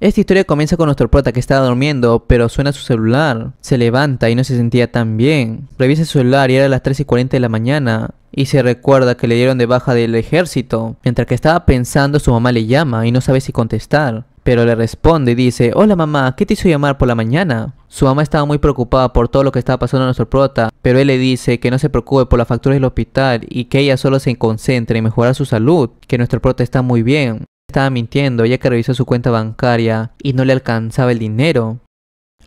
Esta historia comienza con nuestro prota que estaba durmiendo, pero suena su celular. Se levanta y no se sentía tan bien. Revisa su celular y era las 3 y 40 de la mañana. Y se recuerda que le dieron de baja del ejército. Mientras que estaba pensando, su mamá le llama y no sabe si contestar. Pero le responde y dice, hola mamá, ¿qué te hizo llamar por la mañana? Su mamá estaba muy preocupada por todo lo que estaba pasando a nuestro prota, pero él le dice que no se preocupe por las facturas del hospital y que ella solo se concentre en mejorar su salud, que nuestro prota está muy bien estaba mintiendo, ya que revisó su cuenta bancaria y no le alcanzaba el dinero.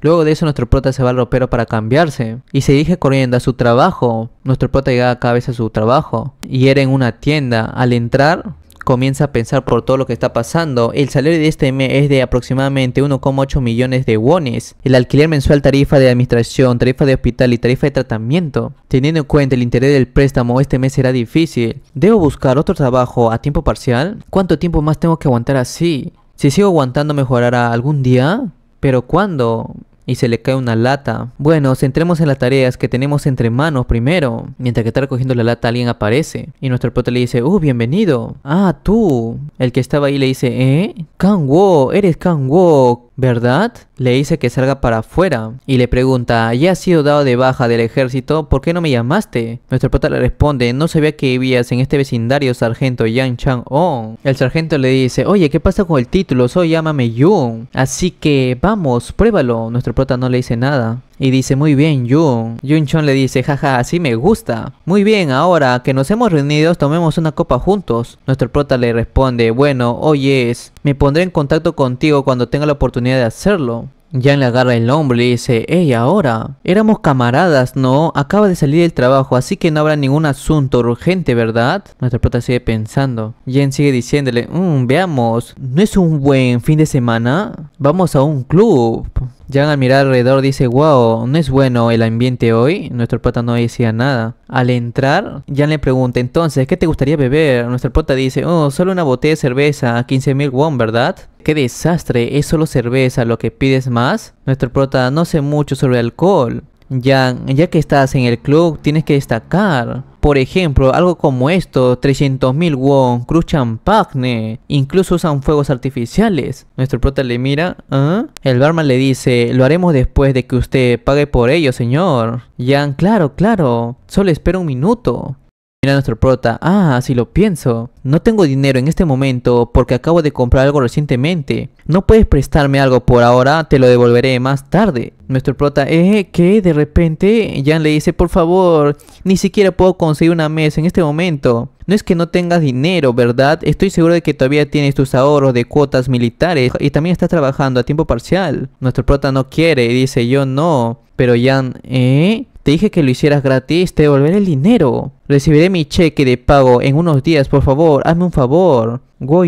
Luego de eso nuestro prota se va al ropero para cambiarse y se dirige corriendo a su trabajo. Nuestro prota llegaba a vez a su trabajo y era en una tienda. Al entrar comienza a pensar por todo lo que está pasando. El salario de este mes es de aproximadamente 1,8 millones de wones. El alquiler mensual, tarifa de administración, tarifa de hospital y tarifa de tratamiento. Teniendo en cuenta el interés del préstamo, este mes será difícil. ¿Debo buscar otro trabajo a tiempo parcial? ¿Cuánto tiempo más tengo que aguantar así? Si sigo aguantando mejorará algún día, pero ¿cuándo? y se le cae una lata. Bueno, centremos en las tareas que tenemos entre manos primero. Mientras que está recogiendo la lata, alguien aparece. Y nuestro prota le dice, ¡Uh, bienvenido! ¡Ah, tú! El que estaba ahí le dice, ¿eh? ¡Kanwo! ¡Eres wo, eres Wo. ¿Verdad? Le dice que salga para afuera y le pregunta, ¿ya has sido dado de baja del ejército? ¿Por qué no me llamaste? Nuestro prota le responde, no sabía que vivías en este vecindario, sargento Yang Chang On. Oh". El sargento le dice, oye, ¿qué pasa con el título? Soy llámame Yun. Así que vamos, pruébalo. Nuestro prota no le dice nada y dice, muy bien, Jun. Jun Chon le dice, jaja, así me gusta. Muy bien, ahora que nos hemos reunido, tomemos una copa juntos. Nuestro prota le responde, bueno, oye, me pondré en contacto contigo cuando tenga la oportunidad de hacerlo. Jan le agarra el hombro y le dice, hey, ahora, éramos camaradas, ¿no? Acaba de salir del trabajo, así que no habrá ningún asunto urgente, ¿verdad? Nuestra prota sigue pensando. Jan sigue diciéndole, mmm, veamos, ¿no es un buen fin de semana? Vamos a un club. Jan al mirar alrededor dice, wow, no es bueno el ambiente hoy. Nuestro prota no decía nada. Al entrar, Jan le pregunta, entonces, ¿qué te gustaría beber? Nuestro prota dice, oh, solo una botella de cerveza, 15.000 won, ¿verdad? ¡Qué desastre! ¿Es solo cerveza lo que pides más? Nuestro prota no sé mucho sobre alcohol. Jan, ya que estás en el club, tienes que destacar. Por ejemplo, algo como esto, 300.000 won, cruz champagne, incluso usan fuegos artificiales. Nuestro prota le mira, ¿ah? El barman le dice, lo haremos después de que usted pague por ello, señor. Jan, claro, claro, solo espera un minuto. Mira nuestro prota, ah, si lo pienso, no tengo dinero en este momento porque acabo de comprar algo recientemente. No puedes prestarme algo por ahora, te lo devolveré más tarde. Nuestro prota, eh, que de repente Jan le dice, por favor, ni siquiera puedo conseguir una mesa en este momento. No es que no tengas dinero, ¿verdad? Estoy seguro de que todavía tienes tus ahorros de cuotas militares y también estás trabajando a tiempo parcial. Nuestro prota no quiere y dice, yo no. Pero Jan, ¿eh? Te dije que lo hicieras gratis, te devolveré el dinero. Recibiré mi cheque de pago en unos días, por favor, hazme un favor. Go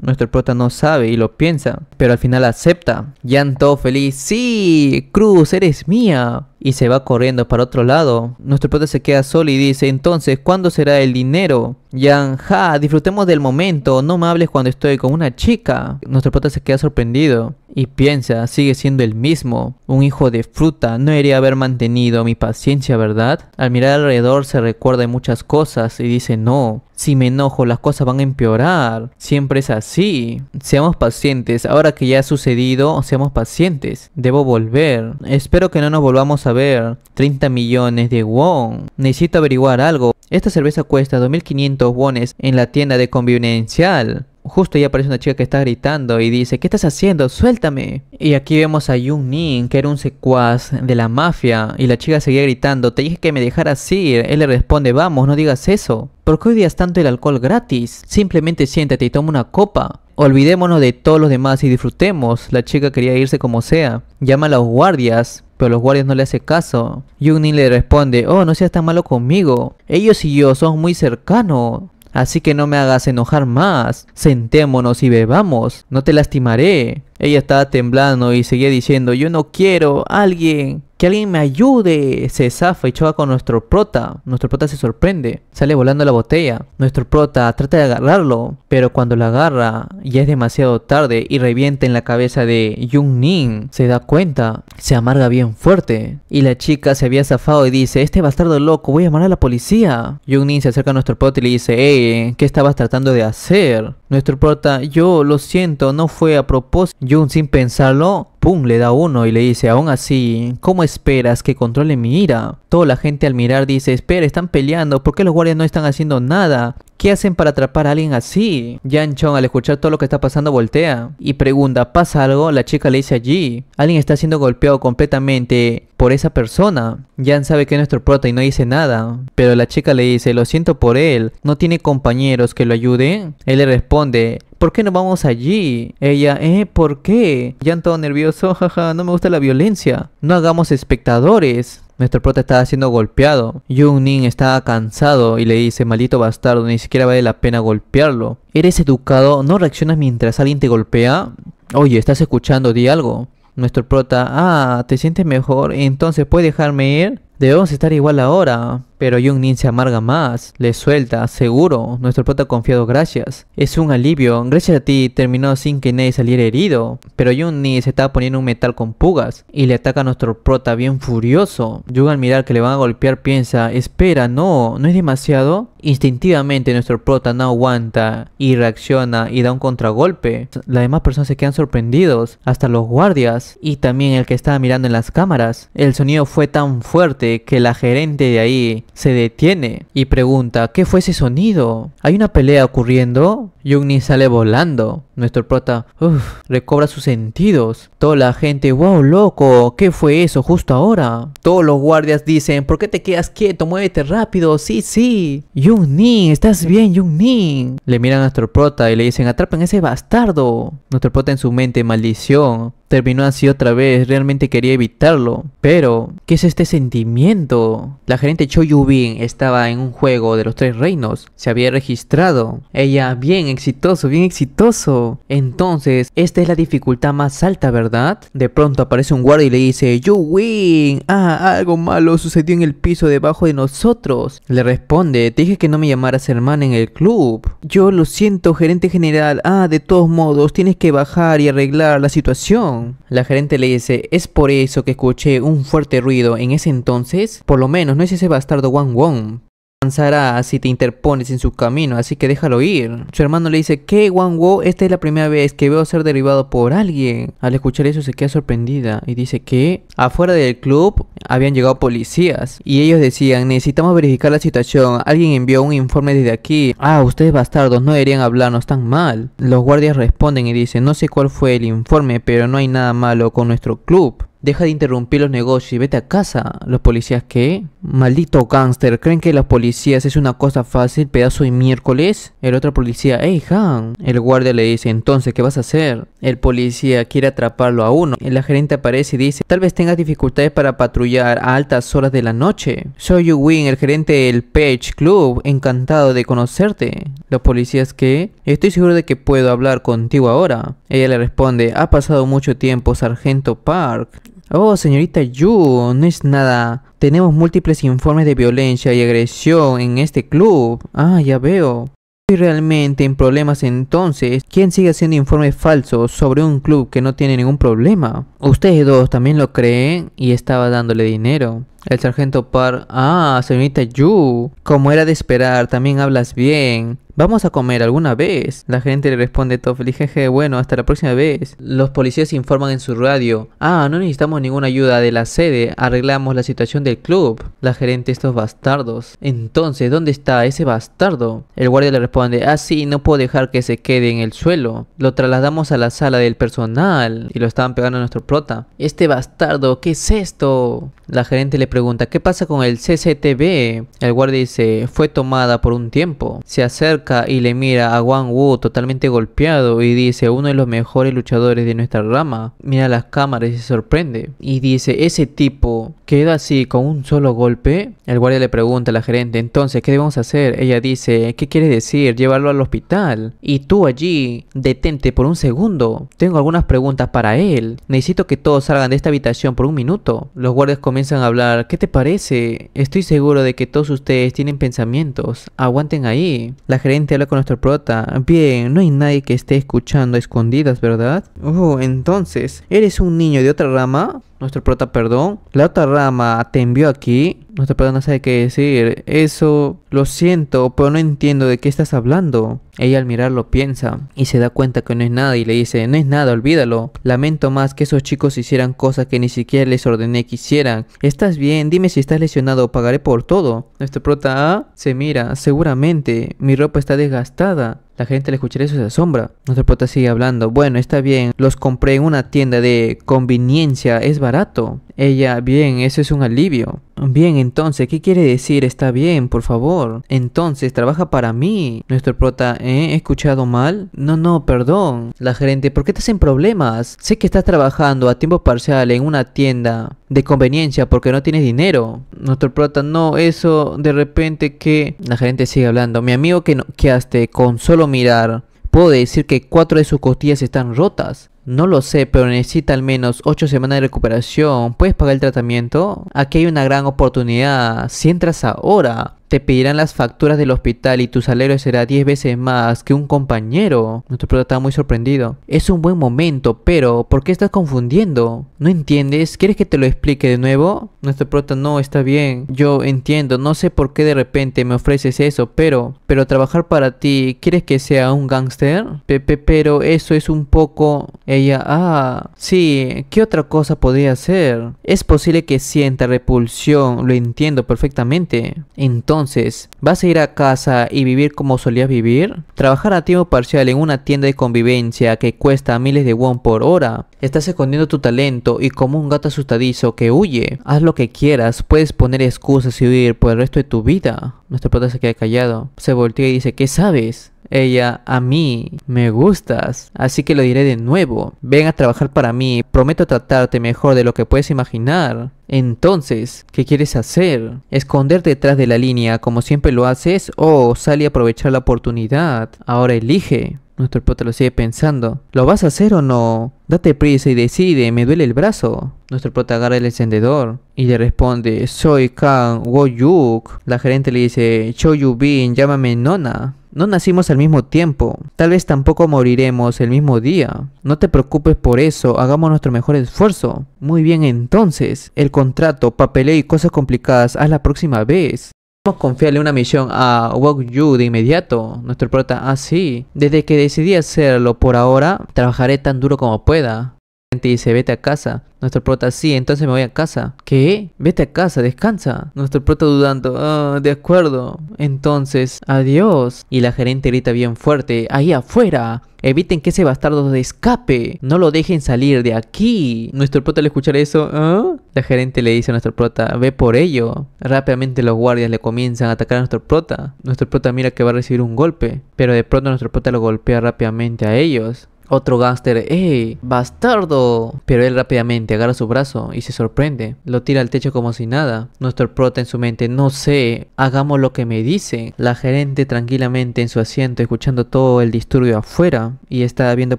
nuestro prota no sabe y lo piensa, pero al final acepta. Yan todo feliz, sí, Cruz, eres mía. Y se va corriendo para otro lado. Nuestro prota se queda solo y dice, entonces, ¿cuándo será el dinero? Yan, ja, disfrutemos del momento, no me hables cuando estoy con una chica. Nuestro prota se queda sorprendido y piensa, sigue siendo el mismo, un hijo de fruta, no debería haber mantenido mi paciencia, ¿verdad? Al mirar alrededor se recuerda de muchas cosas y dice, no, si me enojo las cosas van a empeorar, siempre es así, seamos pacientes, ahora que ya ha sucedido, seamos pacientes, debo volver, espero que no nos volvamos a ver, 30 millones de won, necesito averiguar algo, esta cerveza cuesta 2.500 wones en la tienda de convivencial justo ahí aparece una chica que está gritando y dice, ¿qué estás haciendo? Suéltame. Y aquí vemos a Yun Nin, que era un secuaz de la mafia, y la chica seguía gritando, te dije que me dejaras ir. Él le responde, vamos, no digas eso. ¿Por qué odias tanto el alcohol gratis? Simplemente siéntate y toma una copa. Olvidémonos de todos los demás y disfrutemos. La chica quería irse como sea. Llama a los guardias, pero los guardias no le hacen caso. Jung-Nin le responde, oh, no seas tan malo conmigo. Ellos y yo somos muy cercanos. Así que no me hagas enojar más. Sentémonos y bebamos. No te lastimaré. Ella estaba temblando y seguía diciendo, yo no quiero, a alguien que alguien me ayude. Se zafa y choca con nuestro prota. Nuestro prota se sorprende. Sale volando la botella. Nuestro prota trata de agarrarlo. Pero cuando la agarra ya es demasiado tarde y revienta en la cabeza de Jung Nin. Se da cuenta. Se amarga bien fuerte. Y la chica se había zafado y dice, este bastardo loco, voy a llamar a la policía. Jung Nin se acerca a nuestro prota y le dice, eh, ¿qué estabas tratando de hacer? Nuestro prota, yo lo siento, no fue a propósito. Jung sin pensarlo ¡Pum! le da uno y le dice, aún así, ¿cómo esperas que controle mi ira? Toda la gente al mirar dice, espera, están peleando, ¿por qué los guardias no están haciendo nada? ¿Qué hacen para atrapar a alguien así? Jan Chong al escuchar todo lo que está pasando voltea y pregunta, ¿pasa algo? La chica le dice allí, alguien está siendo golpeado completamente por esa persona. Jan sabe que es nuestro prota y no dice nada, pero la chica le dice, lo siento por él, ¿no tiene compañeros que lo ayuden? Él le responde, ¿por qué no vamos allí? Ella, ¿eh? ¿Por qué? todo nervioso, jaja, no me gusta la violencia. No hagamos espectadores. Nuestro prota estaba siendo golpeado. Jung Nin estaba cansado y le dice, maldito bastardo, ni siquiera vale la pena golpearlo. ¿Eres educado? ¿No reaccionas mientras alguien te golpea? Oye, ¿estás escuchando? Di algo. Nuestro prota, ah, ¿te sientes mejor? Entonces, ¿puedes dejarme ir? Debemos estar igual ahora. Pero yung nin se amarga más, le suelta, seguro, nuestro prota confiado, gracias. Es un alivio, gracias a ti terminó sin que nadie saliera herido. Pero yung nin se estaba poniendo un metal con pugas y le ataca a nuestro prota bien furioso. Yung al mirar que le van a golpear piensa, espera, no, no es demasiado. Instintivamente nuestro prota no aguanta y reacciona y da un contragolpe. Las demás personas se quedan sorprendidos, hasta los guardias y también el que estaba mirando en las cámaras. El sonido fue tan fuerte que la gerente de ahí se detiene y pregunta ¿qué fue ese sonido? ¿Hay una pelea ocurriendo? Jung-Ni sale volando. Nuestro prota uff, recobra sus sentidos. Toda la gente, wow, loco, ¿qué fue eso justo ahora? Todos los guardias dicen, ¿por qué te quedas quieto? Muévete rápido, sí, sí. Nin, ¿estás bien, Nin. Le miran a nuestro prota y le dicen, atrapen a ese bastardo. Nuestro prota en su mente, maldición terminó así otra vez, realmente quería evitarlo. Pero, ¿qué es este sentimiento? La gerente Cho yu estaba en un juego de los tres reinos, se había registrado. Ella, bien exitoso, bien exitoso. Entonces, esta es la dificultad más alta, ¿verdad? De pronto aparece un guardia y le dice, Yu-bin, ah, algo malo sucedió en el piso debajo de nosotros. Le responde, te dije que no me llamaras hermana en el club. Yo lo siento, gerente general, ah, de todos modos, tienes que bajar y arreglar la situación. La gerente le dice, es por eso que escuché un fuerte ruido en ese entonces, por lo menos no es ese bastardo Wang Wong avanzará si te interpones en su camino, así que déjalo ir. Su hermano le dice, que, Wang Esta es la primera vez que veo ser derribado por alguien. Al escuchar eso se queda sorprendida y dice que afuera del club habían llegado policías y ellos decían, necesitamos verificar la situación, alguien envió un informe desde aquí. Ah, ustedes bastardos, no deberían hablarnos tan mal. Los guardias responden y dicen, no sé cuál fue el informe, pero no hay nada malo con nuestro club. Deja de interrumpir los negocios y vete a casa. Los policías, ¿qué? Maldito gángster, ¿creen que los policías es una cosa fácil, pedazo de miércoles? El otro policía, hey Han. El guardia le dice, entonces, ¿qué vas a hacer? El policía quiere atraparlo a uno. La gerente aparece y dice, tal vez tengas dificultades para patrullar a altas horas de la noche. Soy Yu Win, el gerente del Page Club, encantado de conocerte. Los policías, ¿qué? Estoy seguro de que puedo hablar contigo ahora. Ella le responde, ha pasado mucho tiempo, sargento Park. Oh, señorita Yu, no es nada. Tenemos múltiples informes de violencia y agresión en este club. Ah, ya veo. Estoy realmente en problemas entonces. ¿Quién sigue haciendo informes falsos sobre un club que no tiene ningún problema? Ustedes dos también lo creen y estaba dándole dinero. El sargento Park. Ah, señorita Yu. Como era de esperar, también hablas bien. Vamos a comer alguna vez. La gente le responde feliz. jeje, bueno, hasta la próxima vez. Los policías informan en su radio. Ah, no necesitamos ninguna ayuda de la sede. Arreglamos la situación del club. La gerente, estos bastardos. Entonces, ¿dónde está ese bastardo? El guardia le responde, ah, sí, no puedo dejar que se quede en el suelo. Lo trasladamos a la sala del personal. Y lo estaban pegando a nuestro prota. Este bastardo, ¿qué es esto? La gerente le pregunta, ¿qué pasa con el CCTV? El guardia dice, fue tomada por un tiempo. Se acerca y le mira a Wang Wu totalmente golpeado y dice, uno de los mejores luchadores de nuestra rama. Mira las cámaras y se sorprende. Y dice, ese tipo queda así con un solo golpe. El guardia le pregunta a la gerente, entonces, ¿qué debemos hacer? Ella dice, ¿qué quieres decir? Llevarlo al hospital. Y tú allí, detente por un segundo. Tengo algunas preguntas para él. Necesito que todos salgan de esta habitación por un minuto. Los guardias comienzan a hablar ¿qué te parece? Estoy seguro de que todos ustedes tienen pensamientos. Aguanten ahí. La gerente habla con nuestro prota. Bien, no hay nadie que esté escuchando a escondidas, ¿verdad? Oh, entonces, ¿eres un niño de otra rama? nuestro prota perdón. La otra rama te envió aquí. Nuestro prota no sabe qué decir. Eso, lo siento, pero no entiendo de qué estás hablando. Ella al mirarlo piensa y se da cuenta que no es nada y le dice, no es nada, olvídalo. Lamento más que esos chicos hicieran cosas que ni siquiera les ordené que hicieran. ¿Estás bien? Dime si estás lesionado, pagaré por todo. Nuestro prota se mira, seguramente, mi ropa está desgastada. La gente le escuchar eso se asombra. Nuestra puta sigue hablando. Bueno, está bien, los compré en una tienda de conveniencia, es barato. Ella, bien, eso es un alivio. Bien, entonces, ¿qué quiere decir? Está bien, por favor. Entonces, trabaja para mí. Nuestro prota, ¿eh? ¿He escuchado mal? No, no, perdón. La gerente, ¿por qué estás en problemas? Sé que estás trabajando a tiempo parcial en una tienda de conveniencia porque no tienes dinero. Nuestro prota, no, eso de repente que... La gerente sigue hablando. Mi amigo que no, que con solo mirar puedo decir que cuatro de sus costillas están rotas. No lo sé, pero necesita al menos 8 semanas de recuperación. ¿Puedes pagar el tratamiento? Aquí hay una gran oportunidad. Si entras ahora, te pedirán las facturas del hospital y tu salario será 10 veces más que un compañero. Nuestro prota estaba muy sorprendido. Es un buen momento, pero ¿por qué estás confundiendo? ¿No entiendes? ¿Quieres que te lo explique de nuevo? Nuestro prota no está bien. Yo entiendo, no sé por qué de repente me ofreces eso, pero pero trabajar para ti, ¿quieres que sea un gángster? Pepe, pero eso es un poco ella. Ah, sí, ¿qué otra cosa podría hacer? Es posible que sienta repulsión, lo entiendo perfectamente. Entonces entonces? ¿Vas a ir a casa y vivir como solías vivir? ¿Trabajar a tiempo parcial en una tienda de convivencia que cuesta miles de won por hora? Estás escondiendo tu talento y como un gato asustadizo que huye. Haz lo que quieras, puedes poner excusas y huir por el resto de tu vida. Nuestro prota se queda callado. Se voltea y dice, ¿qué sabes? Ella, a mí, me gustas, así que lo diré de nuevo. Ven a trabajar para mí, prometo tratarte mejor de lo que puedes imaginar. Entonces, ¿qué quieres hacer? Esconder detrás de la línea como siempre lo haces o sale a aprovechar la oportunidad? Ahora elige. Nuestro prota lo sigue pensando. ¿Lo vas a hacer o no? Date prisa y decide, me duele el brazo. Nuestro prota agarra el encendedor y le responde, soy Kang Woyuk. La gerente le dice, Cho Yubin, llámame Nona. No nacimos al mismo tiempo, tal vez tampoco moriremos el mismo día. No te preocupes por eso, hagamos nuestro mejor esfuerzo. Muy bien entonces, el contrato, papeleo y cosas complicadas, haz la próxima vez. Vamos a confiarle una misión a Wokyu de inmediato, nuestro prota. Ah, sí. Desde que decidí hacerlo por ahora, trabajaré tan duro como pueda dice, vete a casa. Nuestro prota, sí, entonces me voy a casa. ¿Qué? Vete a casa, descansa. Nuestro prota dudando, ah, de acuerdo. Entonces, adiós. Y la gerente grita bien fuerte, ahí afuera. Eviten que ese bastardo escape. No lo dejen salir de aquí. Nuestro prota al escuchar eso, ¿Ah? la gerente le dice a nuestro prota, ve por ello. Rápidamente los guardias le comienzan a atacar a nuestro prota. Nuestro prota mira que va a recibir un golpe. Pero de pronto nuestro prota lo golpea rápidamente a ellos. Otro gángster, ¡eh! ¡Bastardo! Pero él rápidamente agarra su brazo y se sorprende. Lo tira al techo como si nada. Nuestro prota en su mente, no sé, hagamos lo que me dice. La gerente tranquilamente en su asiento escuchando todo el disturbio afuera y está viendo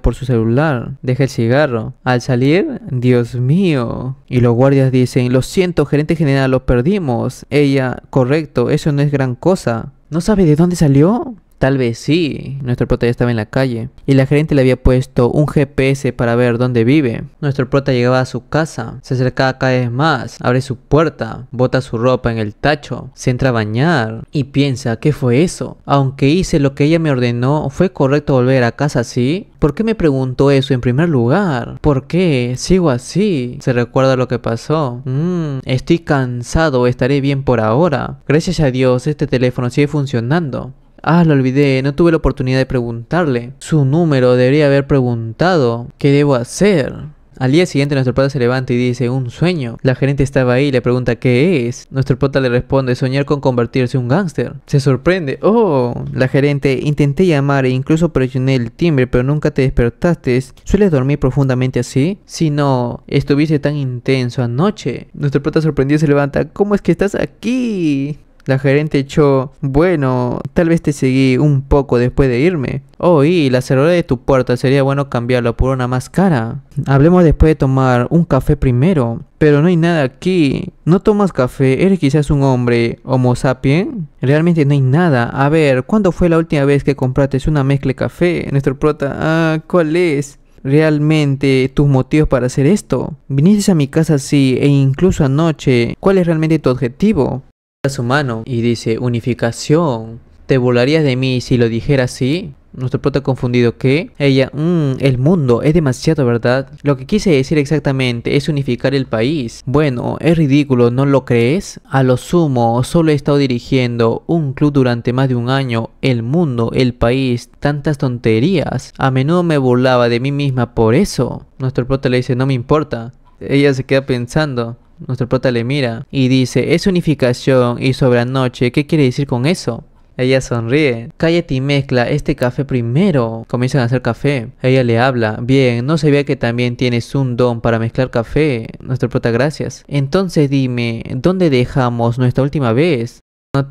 por su celular. Deja el cigarro. Al salir, Dios mío. Y los guardias dicen, lo siento, gerente general, lo perdimos. Ella, correcto, eso no es gran cosa. ¿No sabe de dónde salió? Tal vez sí, nuestro prota ya estaba en la calle y la gerente le había puesto un GPS para ver dónde vive. Nuestro prota llegaba a su casa, se acercaba cada vez más, abre su puerta, bota su ropa en el tacho, se entra a bañar y piensa, ¿qué fue eso? Aunque hice lo que ella me ordenó, ¿fue correcto volver a casa así? ¿Por qué me preguntó eso en primer lugar? ¿Por qué sigo así? Se recuerda lo que pasó. Mmm, estoy cansado, estaré bien por ahora. Gracias a Dios este teléfono sigue funcionando. Ah, lo olvidé, no tuve la oportunidad de preguntarle. Su número, debería haber preguntado. ¿Qué debo hacer? Al día siguiente nuestro prota se levanta y dice, un sueño. La gerente estaba ahí y le pregunta, ¿qué es? Nuestro prota le responde, soñar con convertirse en un gángster. Se sorprende, oh, la gerente, intenté llamar e incluso presioné el timbre, pero nunca te despertaste. ¿Sueles dormir profundamente así? Si no, estuviste tan intenso anoche. Nuestro prota sorprendido se levanta, ¿cómo es que estás aquí? La gerente echó, bueno, tal vez te seguí un poco después de irme. Oh, y la cerradura de tu puerta sería bueno cambiarla por una más cara. Hablemos después de tomar un café primero. Pero no hay nada aquí. ¿No tomas café? ¿Eres quizás un hombre homo sapien? Realmente no hay nada. A ver, ¿cuándo fue la última vez que compraste una mezcla de café? Nuestro prota, ah, ¿cuál es? realmente tus motivos para hacer esto? ¿Viniste a mi casa así e incluso anoche? ¿Cuál es realmente tu objetivo? su mano y dice, unificación, ¿te burlarías de mí si lo dijera así? Nuestro prota confundido que ella, mmm, el mundo es demasiado, ¿verdad? Lo que quise decir exactamente es unificar el país. Bueno, es ridículo, ¿no lo crees? A lo sumo, solo he estado dirigiendo un club durante más de un año, el mundo, el país, tantas tonterías. A menudo me burlaba de mí misma por eso. Nuestro prota le dice, no me importa. Ella se queda pensando nuestro prota le mira y dice, es unificación y sobranoche, ¿qué quiere decir con eso? Ella sonríe. Cállate y mezcla este café primero. Comienzan a hacer café. Ella le habla. Bien, no sabía que también tienes un don para mezclar café. Nuestro prota, gracias. Entonces dime, ¿dónde dejamos nuestra última vez?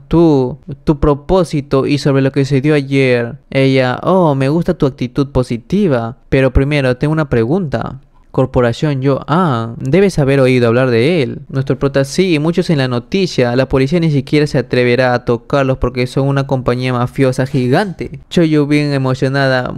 tú, tu propósito y sobre lo que se dio ayer. Ella, oh, me gusta tu actitud positiva, pero primero tengo una pregunta corporación yo, ah, debes haber oído hablar de él. Nuestro prota sí, muchos en la noticia, la policía ni siquiera se atreverá a tocarlos porque son una compañía mafiosa gigante. Choyu, bien emocionada,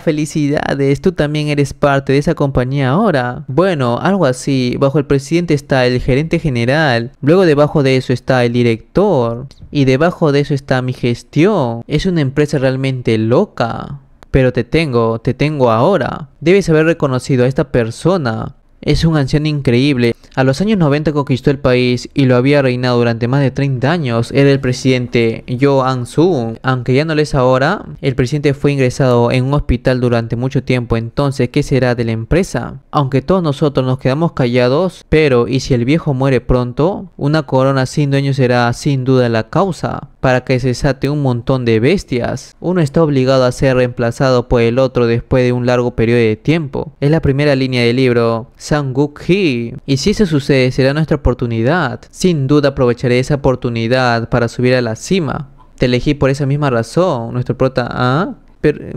¡Felicidades! Tú también eres parte de esa compañía ahora. Bueno, algo así, bajo el presidente está el gerente general, luego debajo de eso está el director y debajo de eso está mi gestión. Es una empresa realmente loca pero te tengo, te tengo ahora. Debes haber reconocido a esta persona. Es un anciano increíble. A los años 90 conquistó el país y lo había reinado durante más de 30 años. Era el presidente Yo an soo Aunque ya no lo es ahora, el presidente fue ingresado en un hospital durante mucho tiempo. Entonces, ¿qué será de la empresa? Aunque todos nosotros nos quedamos callados, pero ¿y si el viejo muere pronto? Una corona sin dueño será sin duda la causa para que se sate un montón de bestias. Uno está obligado a ser reemplazado por el otro después de un largo periodo de tiempo. Es la primera línea del libro, sanguk hee Y si eso sucede, será nuestra oportunidad. Sin duda aprovecharé esa oportunidad para subir a la cima. Te elegí por esa misma razón, nuestro prota... ¿ah?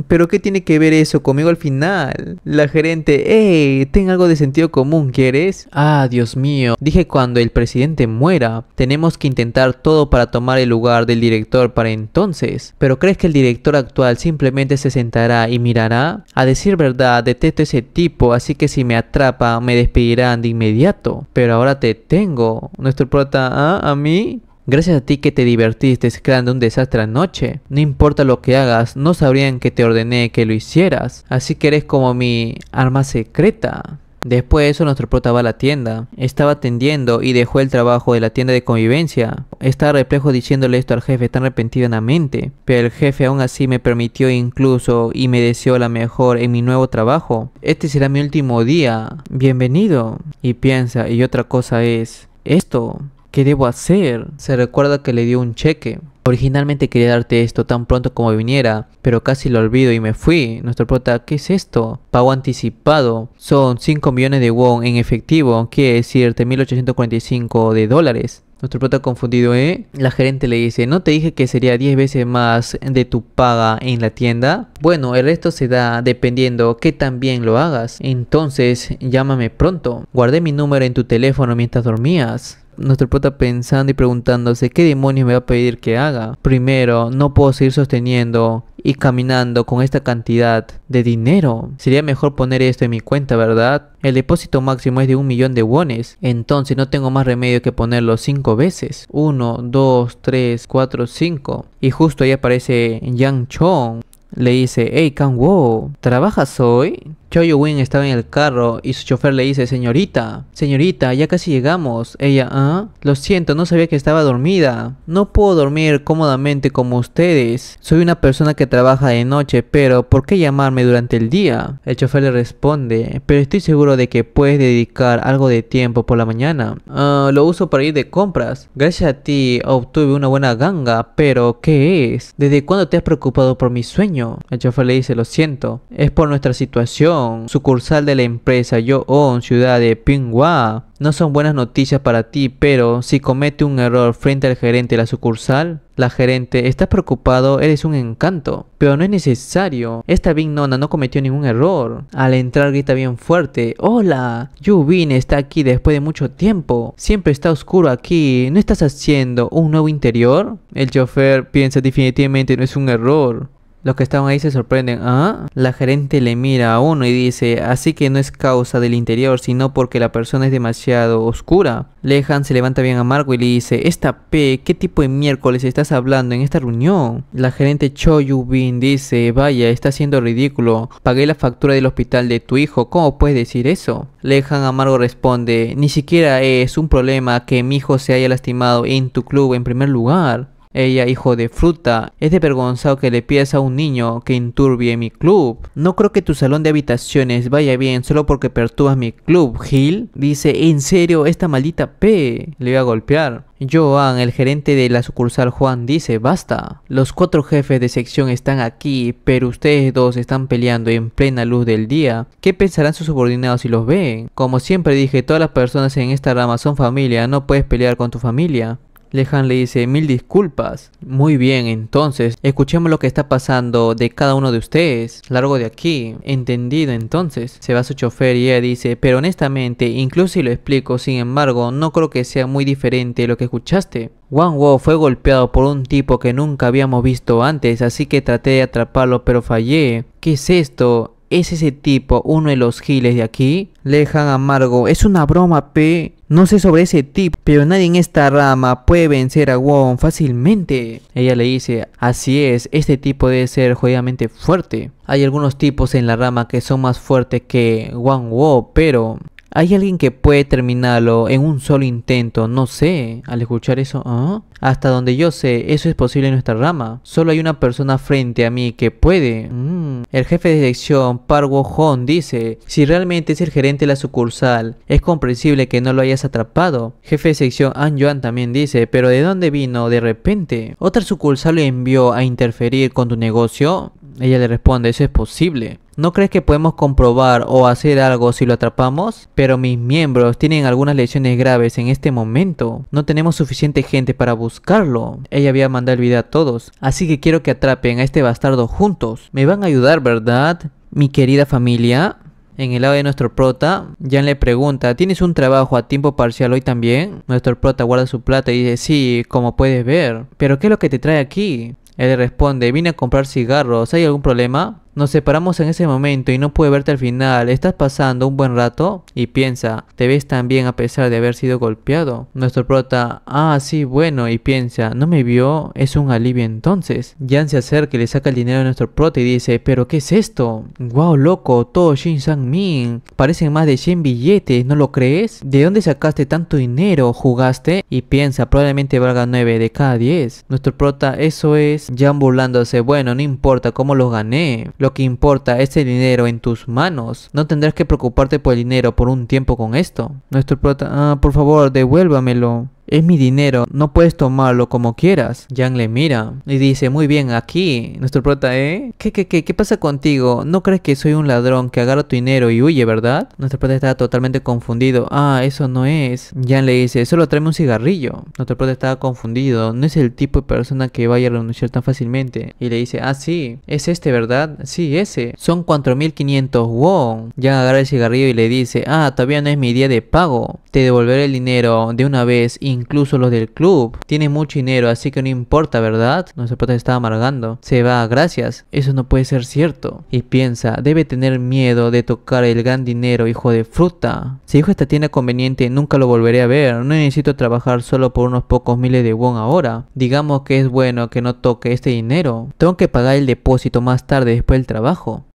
Pero, ¿qué tiene que ver eso conmigo al final? La gerente, ¡Ey! ten algo de sentido común, ¿quieres? Ah, Dios mío. Dije cuando el presidente muera, tenemos que intentar todo para tomar el lugar del director para entonces. Pero ¿crees que el director actual simplemente se sentará y mirará? A decir verdad, detesto ese tipo, así que si me atrapa, me despedirán de inmediato. Pero ahora te tengo. Nuestro prota, ¿ah? ¿A mí? Gracias a ti que te divertiste creando un desastre anoche. No importa lo que hagas, no sabrían que te ordené que lo hicieras. Así que eres como mi arma secreta. Después de eso nuestro prota va a la tienda. Estaba atendiendo y dejó el trabajo de la tienda de convivencia. Estaba reflejo diciéndole esto al jefe tan repentinamente. Pero el jefe aún así me permitió incluso y me deseó la mejor en mi nuevo trabajo. Este será mi último día. Bienvenido. Y piensa, y otra cosa es... Esto ¿Qué debo hacer? Se recuerda que le dio un cheque. Originalmente quería darte esto tan pronto como viniera, pero casi lo olvido y me fui. Nuestro prota, ¿qué es esto? Pago anticipado. Son 5 millones de won en efectivo, quiere decir 7.845 de dólares. Nuestro prota confundido, ¿eh? La gerente le dice, ¿no te dije que sería 10 veces más de tu paga en la tienda? Bueno, el resto se da dependiendo que también lo hagas. Entonces, llámame pronto. Guardé mi número en tu teléfono mientras dormías nuestro prota pensando y preguntándose qué demonios me va a pedir que haga. Primero, no puedo seguir sosteniendo y caminando con esta cantidad de dinero. Sería mejor poner esto en mi cuenta, ¿verdad? El depósito máximo es de un millón de wones, entonces no tengo más remedio que ponerlo cinco veces. Uno, dos, tres, cuatro, cinco Y justo ahí aparece Yang Chong. Le dice, hey Kang Wo, ¿trabajas hoy? Choi Win estaba en el carro y su chofer le dice, señorita, señorita, ya casi llegamos. Ella, ¿ah? Lo siento, no sabía que estaba dormida. No puedo dormir cómodamente como ustedes. Soy una persona que trabaja de noche, pero ¿por qué llamarme durante el día? El chofer le responde, pero estoy seguro de que puedes dedicar algo de tiempo por la mañana. Ah, lo uso para ir de compras. Gracias a ti obtuve una buena ganga, pero ¿qué es? ¿Desde cuándo te has preocupado por mi sueño? El chofer le dice, lo siento, es por nuestra situación sucursal de la empresa Yo-on, ciudad de Pinghua. No son buenas noticias para ti, pero si comete un error frente al gerente de la sucursal, la gerente, está preocupado, eres un encanto. Pero no es necesario. Esta Big Nona no cometió ningún error. Al entrar grita bien fuerte. Hola, Yubin está aquí después de mucho tiempo. Siempre está oscuro aquí. ¿No estás haciendo un nuevo interior? El chofer piensa definitivamente no es un error. Los que estaban ahí se sorprenden. ¿Ah? La gerente le mira a uno y dice, así que no es causa del interior, sino porque la persona es demasiado oscura. Lehan se levanta bien amargo y le dice, esta P, ¿qué tipo de miércoles estás hablando en esta reunión? La gerente Cho dice, vaya, está siendo ridículo. Pagué la factura del hospital de tu hijo, ¿cómo puedes decir eso? Lehan amargo responde, ni siquiera es un problema que mi hijo se haya lastimado en tu club en primer lugar ella, hijo de fruta, es de vergonzado que le pidas a un niño que inturbie mi club. No creo que tu salón de habitaciones vaya bien solo porque perturbas mi club, Gil. Dice, en serio, esta maldita P. Le voy a golpear. Joan, el gerente de la sucursal Juan, dice, basta. Los cuatro jefes de sección están aquí, pero ustedes dos están peleando en plena luz del día. ¿Qué pensarán sus subordinados si los ven? Como siempre dije, todas las personas en esta rama son familia, no puedes pelear con tu familia. Lehan le dice mil disculpas. Muy bien, entonces, escuchemos lo que está pasando de cada uno de ustedes. Largo de aquí. Entendido entonces. Se va su chofer y ella dice, pero honestamente, incluso si lo explico, sin embargo, no creo que sea muy diferente lo que escuchaste. Wang Wo fue golpeado por un tipo que nunca habíamos visto antes, así que traté de atraparlo pero fallé. ¿Qué es esto? es ese tipo, uno de los giles de aquí. Le dejan amargo. Es una broma, P. No sé sobre ese tipo, pero nadie en esta rama puede vencer a Wong fácilmente. Ella le dice, así es, este tipo debe ser jodidamente fuerte. Hay algunos tipos en la rama que son más fuertes que Wang Wo, pero hay alguien que puede terminarlo en un solo intento, no sé. Al escuchar eso, ¿ah? hasta donde yo sé, eso es posible en nuestra rama. Solo hay una persona frente a mí que puede. Mm. El jefe de sección, Parwo Hon, dice, si realmente es el gerente de la sucursal, es comprensible que no lo hayas atrapado. Jefe de sección An Yuan también dice, pero ¿de dónde vino de repente? ¿Otra sucursal lo envió a interferir con tu negocio? Ella le responde, eso es posible. ¿No crees que podemos comprobar o hacer algo si lo atrapamos? Pero mis miembros tienen algunas lesiones graves en este momento. No tenemos suficiente gente para buscarlo. Ella había mandado el video a todos. Así que quiero que atrapen a este bastardo juntos. Me van a ayudar, ¿verdad? Mi querida familia. En el lado de nuestro prota, Jan le pregunta, ¿tienes un trabajo a tiempo parcial hoy también? Nuestro prota guarda su plata y dice, sí, como puedes ver. ¿Pero qué es lo que te trae aquí? Él responde, vine a comprar cigarros, ¿hay algún problema? Nos separamos en ese momento y no pude verte al final. ¿Estás pasando un buen rato? Y piensa, ¿te ves tan bien a pesar de haber sido golpeado? Nuestro prota, ah, sí, bueno, y piensa, ¿no me vio? Es un alivio entonces. Jan se acerca y le saca el dinero a nuestro prota y dice, ¿pero qué es esto? Wow, loco, todo Shin Sang Min. Parecen más de 100 billetes, ¿no lo crees? ¿De dónde sacaste tanto dinero? ¿Jugaste? Y piensa, probablemente valga 9 de cada 10. Nuestro prota, eso es, Jan burlándose, bueno, no importa cómo lo gané lo que importa es el dinero en tus manos. No tendrás que preocuparte por el dinero por un tiempo con esto. Nuestro prota... Ah, por favor, devuélvamelo. Es mi dinero, no puedes tomarlo como quieras. Yang le mira y dice, muy bien, aquí, nuestro prota, ¿eh? ¿Qué, qué, qué, qué pasa contigo? ¿No crees que soy un ladrón que agarra tu dinero y huye, verdad? Nuestro prota está totalmente confundido. Ah, eso no es. Yang le dice, solo tráeme un cigarrillo. Nuestro prota estaba confundido, no es el tipo de persona que vaya a renunciar tan fácilmente. Y le dice, ah, sí, es este, ¿verdad? Sí, ese. Son 4500 won. Yang agarra el cigarrillo y le dice, ah, todavía no es mi día de pago. Te devolveré el dinero de una vez y incluso los del club. Tiene mucho dinero, así que no importa, ¿verdad? No se puede estar amargando. Se va, gracias. Eso no puede ser cierto. Y piensa, debe tener miedo de tocar el gran dinero, hijo de fruta. Si dijo esta tienda conveniente, nunca lo volveré a ver. No necesito trabajar solo por unos pocos miles de won ahora. Digamos que es bueno que no toque este dinero. Tengo que pagar el depósito más tarde después del trabajo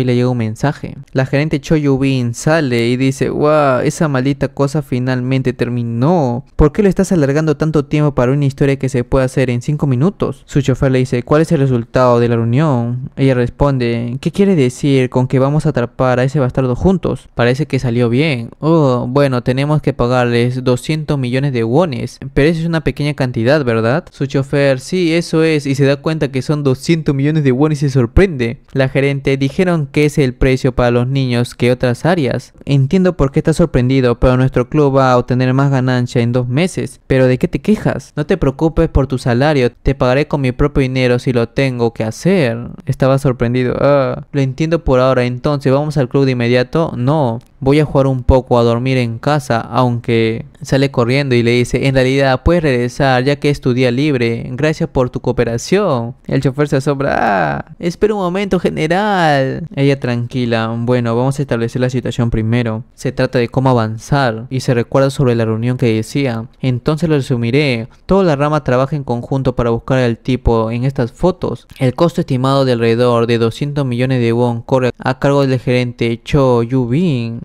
y le llega un mensaje. La gerente Cho Bin sale y dice, wow, esa maldita cosa finalmente terminó. ¿Por qué lo estás alargando tanto tiempo para una historia que se puede hacer en 5 minutos? Su chofer le dice, ¿cuál es el resultado de la reunión? Ella responde, ¿qué quiere decir con que vamos a atrapar a ese bastardo juntos? Parece que salió bien. Oh, bueno, tenemos que pagarles 200 millones de wones. Pero eso es una pequeña cantidad, ¿verdad? Su chofer, sí, eso es. Y se da cuenta que son 200 millones de wones y se sorprende. La gerente, dijeron que es el precio para los niños que otras áreas. Entiendo por qué estás sorprendido, pero nuestro club va a obtener más ganancia en dos meses. Pero ¿de qué te quejas? No te preocupes por tu salario, te pagaré con mi propio dinero si lo tengo que hacer. Estaba sorprendido. Ah, lo entiendo por ahora, entonces vamos al club de inmediato. No, voy a jugar un poco, a dormir en casa, aunque sale corriendo y le dice, en realidad puedes regresar ya que es tu día libre, gracias por tu cooperación. El chofer se asombra, ah, espera un momento general. Ella tranquila, bueno, vamos a establecer la situación primero. Se trata de cómo avanzar y se recuerda sobre la reunión que decía. Entonces lo resumiré. Toda la rama trabaja en conjunto para buscar al tipo en estas fotos. El costo estimado de alrededor de 200 millones de won corre a cargo del gerente Cho yu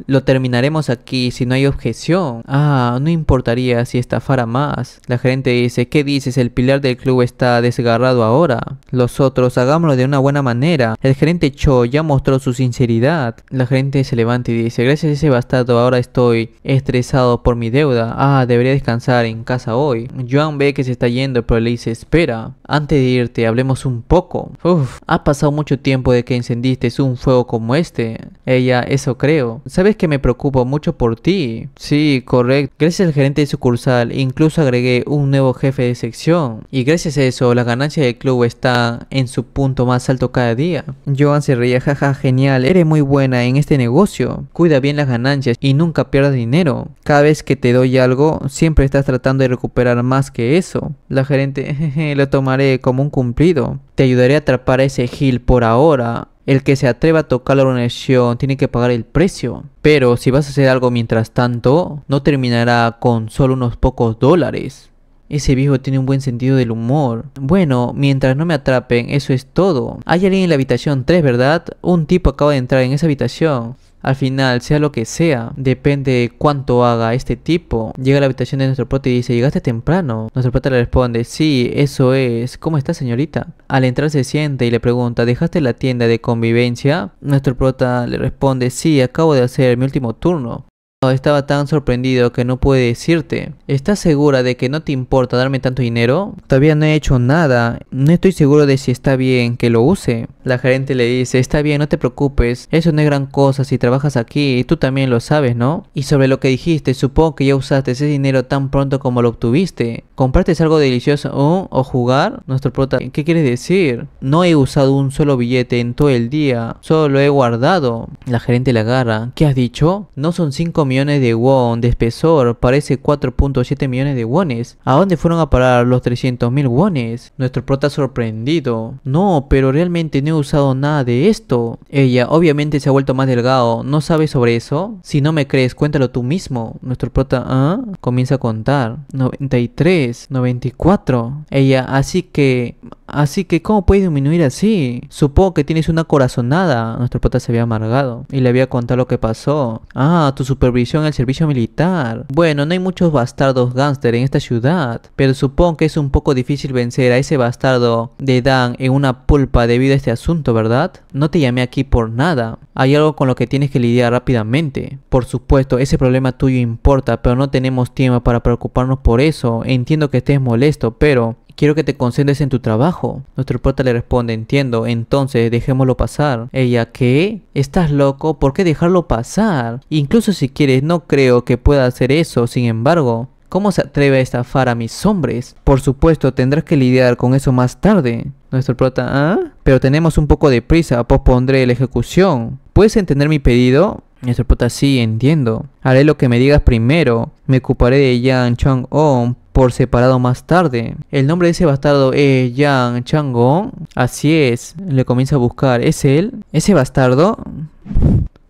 Lo terminaremos aquí si no hay objeción. Ah, no importaría si estafara más. La gerente dice, ¿qué dices? El pilar del club está desgarrado ahora. Los otros, hagámoslo de una buena manera. El gerente Cho llama mostró su sinceridad, la gente se levanta y dice, gracias a ese bastardo ahora estoy estresado por mi deuda, ah, debería descansar en casa hoy. Joan ve que se está yendo, pero le dice, espera, antes de irte hablemos un poco. Uf, ha pasado mucho tiempo de que encendiste un fuego como este. Ella, eso creo. Sabes que me preocupo mucho por ti. Sí, correcto. Gracias al gerente de sucursal, incluso agregué un nuevo jefe de sección. Y gracias a eso, la ganancia del club está en su punto más alto cada día. Joan se reía, genial, eres muy buena en este negocio, cuida bien las ganancias y nunca pierdas dinero. Cada vez que te doy algo, siempre estás tratando de recuperar más que eso. La gerente, jeje, lo tomaré como un cumplido. Te ayudaré a atrapar a ese Gil por ahora. El que se atreva a tocar la organización tiene que pagar el precio. Pero si vas a hacer algo mientras tanto, no terminará con solo unos pocos dólares. Ese viejo tiene un buen sentido del humor. Bueno, mientras no me atrapen, eso es todo. Hay alguien en la habitación 3, ¿verdad? Un tipo acaba de entrar en esa habitación. Al final, sea lo que sea, depende de cuánto haga este tipo. Llega a la habitación de nuestro prota y dice, llegaste temprano. Nuestro prota le responde, sí, eso es. ¿Cómo está señorita? Al entrar se siente y le pregunta, ¿dejaste la tienda de convivencia? Nuestro prota le responde, sí, acabo de hacer mi último turno. Estaba tan sorprendido que no pude decirte. ¿Estás segura de que no te importa darme tanto dinero? Todavía no he hecho nada. No estoy seguro de si está bien que lo use. La gerente le dice, está bien, no te preocupes. Eso no es gran cosa si trabajas aquí y tú también lo sabes, ¿no? Y sobre lo que dijiste, supongo que ya usaste ese dinero tan pronto como lo obtuviste. ¿Compraste algo delicioso uh, ¿O? jugar? Nuestro prota, ¿qué quieres decir? No he usado un solo billete en todo el día. Solo lo he guardado. La gerente le agarra. ¿Qué has dicho? No son cinco millones de won de espesor parece 4.7 millones de wones. ¿A dónde fueron a parar los 300 mil wones? Nuestro prota sorprendido. No, pero realmente no he usado nada de esto. Ella obviamente se ha vuelto más delgado. ¿No sabes sobre eso? Si no me crees, cuéntalo tú mismo. Nuestro prota ¿ah? comienza a contar. 93, 94. Ella, así que... Así que, ¿cómo puedes disminuir así? Supongo que tienes una corazonada. Nuestro prota se había amargado y le había contado lo que pasó. Ah, tu supervisor servicio militar. Bueno, no hay muchos bastardos gángster en esta ciudad, pero supongo que es un poco difícil vencer a ese bastardo de Dan en una pulpa debido a este asunto, ¿verdad? No te llamé aquí por nada. Hay algo con lo que tienes que lidiar rápidamente. Por supuesto, ese problema tuyo importa, pero no tenemos tiempo para preocuparnos por eso. Entiendo que estés molesto, pero Quiero que te concentres en tu trabajo. Nuestro prota le responde, entiendo, entonces dejémoslo pasar. Ella, ¿qué? ¿Estás loco? ¿Por qué dejarlo pasar? Incluso si quieres, no creo que pueda hacer eso, sin embargo. ¿Cómo se atreve a estafar a mis hombres? Por supuesto, tendrás que lidiar con eso más tarde. Nuestro prota, ¿ah? Pero tenemos un poco de prisa, pospondré la ejecución. ¿Puedes entender mi pedido? Nuestro prota, sí, entiendo. Haré lo que me digas primero. Me ocuparé de Yang Chong-on por separado más tarde. El nombre de ese bastardo es Yang Changong. Así es, le comienza a buscar. ¿Es él? ¿Ese bastardo?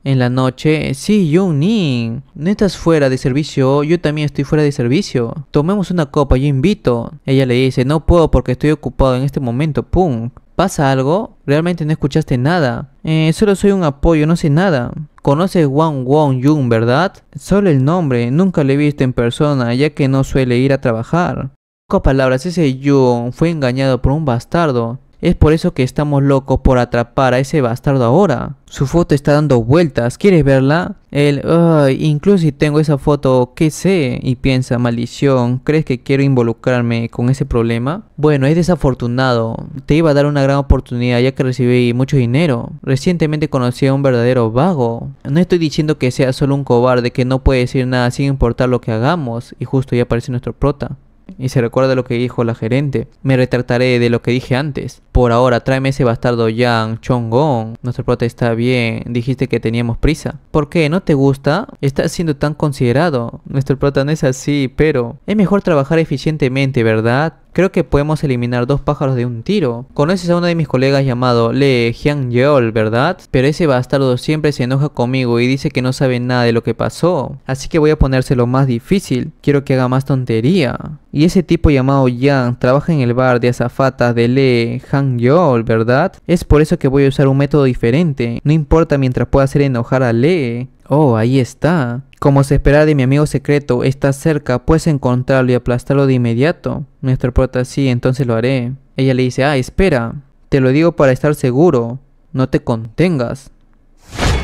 En la noche, sí, Nin. ¿no estás fuera de servicio? Yo también estoy fuera de servicio. Tomemos una copa, yo invito. Ella le dice, no puedo porque estoy ocupado en este momento, pum. ¿Pasa algo? Realmente no escuchaste nada. Eh, solo soy un apoyo, no sé nada. Conoce Wang Wong Yoon, ¿verdad? Solo el nombre, nunca le he visto en persona, ya que no suele ir a trabajar. Con palabras, ese Yun fue engañado por un bastardo es por eso que estamos locos por atrapar a ese bastardo ahora. Su foto está dando vueltas, ¿quieres verla? Él, oh, incluso si tengo esa foto, ¿qué sé? Y piensa, maldición, ¿crees que quiero involucrarme con ese problema? Bueno, es desafortunado. Te iba a dar una gran oportunidad ya que recibí mucho dinero. Recientemente conocí a un verdadero vago. No estoy diciendo que sea solo un cobarde que no puede decir nada sin importar lo que hagamos. Y justo ya aparece nuestro prota y se recuerda lo que dijo la gerente. Me retrataré de lo que dije antes. Por ahora tráeme ese bastardo Yang Chong-gong. Nuestro prota está bien. Dijiste que teníamos prisa. ¿Por qué? ¿No te gusta? Estás siendo tan considerado. Nuestro prota no es así, pero... Es mejor trabajar eficientemente, ¿verdad? Creo que podemos eliminar dos pájaros de un tiro. Conoces a uno de mis colegas llamado Le Hyang Yeol, ¿verdad? Pero ese bastardo siempre se enoja conmigo y dice que no sabe nada de lo que pasó. Así que voy a ponérselo más difícil. Quiero que haga más tontería. Y ese tipo llamado Yang trabaja en el bar de azafatas de Le Hyang Yeol, ¿verdad? Es por eso que voy a usar un método diferente. No importa mientras pueda hacer enojar a Le. Oh, ahí está. Como se espera de mi amigo secreto, está cerca, puedes encontrarlo y aplastarlo de inmediato. Nuestra prota, sí, entonces lo haré. Ella le dice, ah, espera, te lo digo para estar seguro, no te contengas.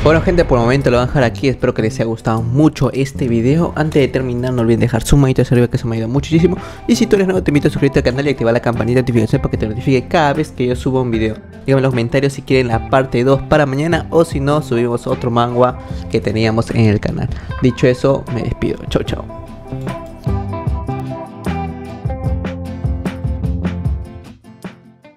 Bueno gente, por el momento lo voy a dejar aquí, espero que les haya gustado mucho este video. Antes de terminar no olviden dejar su manito de arriba que eso me ayuda muchísimo. Y si tú eres nuevo te invito a suscribirte al canal y activar la campanita de notificación para que te notifique cada vez que yo suba un video. Díganme en los comentarios si quieren la parte 2 para mañana o si no subimos otro manga que teníamos en el canal. Dicho eso, me despido. Chau chau.